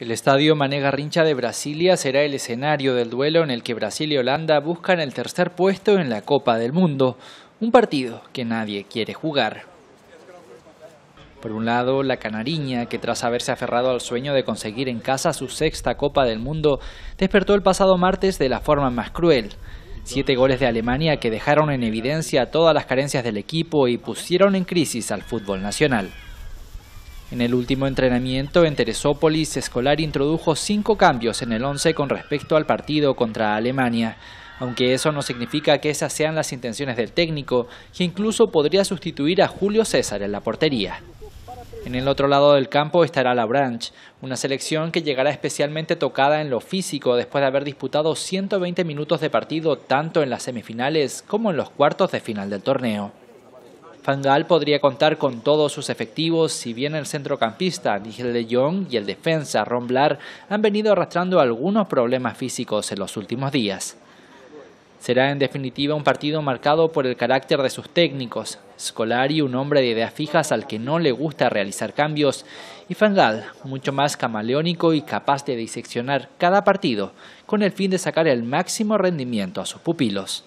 El estadio Mané Garrincha de Brasilia será el escenario del duelo en el que Brasil y Holanda buscan el tercer puesto en la Copa del Mundo, un partido que nadie quiere jugar. Por un lado, la canariña, que tras haberse aferrado al sueño de conseguir en casa su sexta Copa del Mundo, despertó el pasado martes de la forma más cruel. Siete goles de Alemania que dejaron en evidencia todas las carencias del equipo y pusieron en crisis al fútbol nacional. En el último entrenamiento en Teresópolis, Escolar introdujo cinco cambios en el 11 con respecto al partido contra Alemania. Aunque eso no significa que esas sean las intenciones del técnico, que incluso podría sustituir a Julio César en la portería. En el otro lado del campo estará la Branch, una selección que llegará especialmente tocada en lo físico después de haber disputado 120 minutos de partido tanto en las semifinales como en los cuartos de final del torneo. Fangal podría contar con todos sus efectivos, si bien el centrocampista Nigel de Jong y el defensa Ron han venido arrastrando algunos problemas físicos en los últimos días. Será en definitiva un partido marcado por el carácter de sus técnicos, Scolari un hombre de ideas fijas al que no le gusta realizar cambios, y Fangal mucho más camaleónico y capaz de diseccionar cada partido con el fin de sacar el máximo rendimiento a sus pupilos.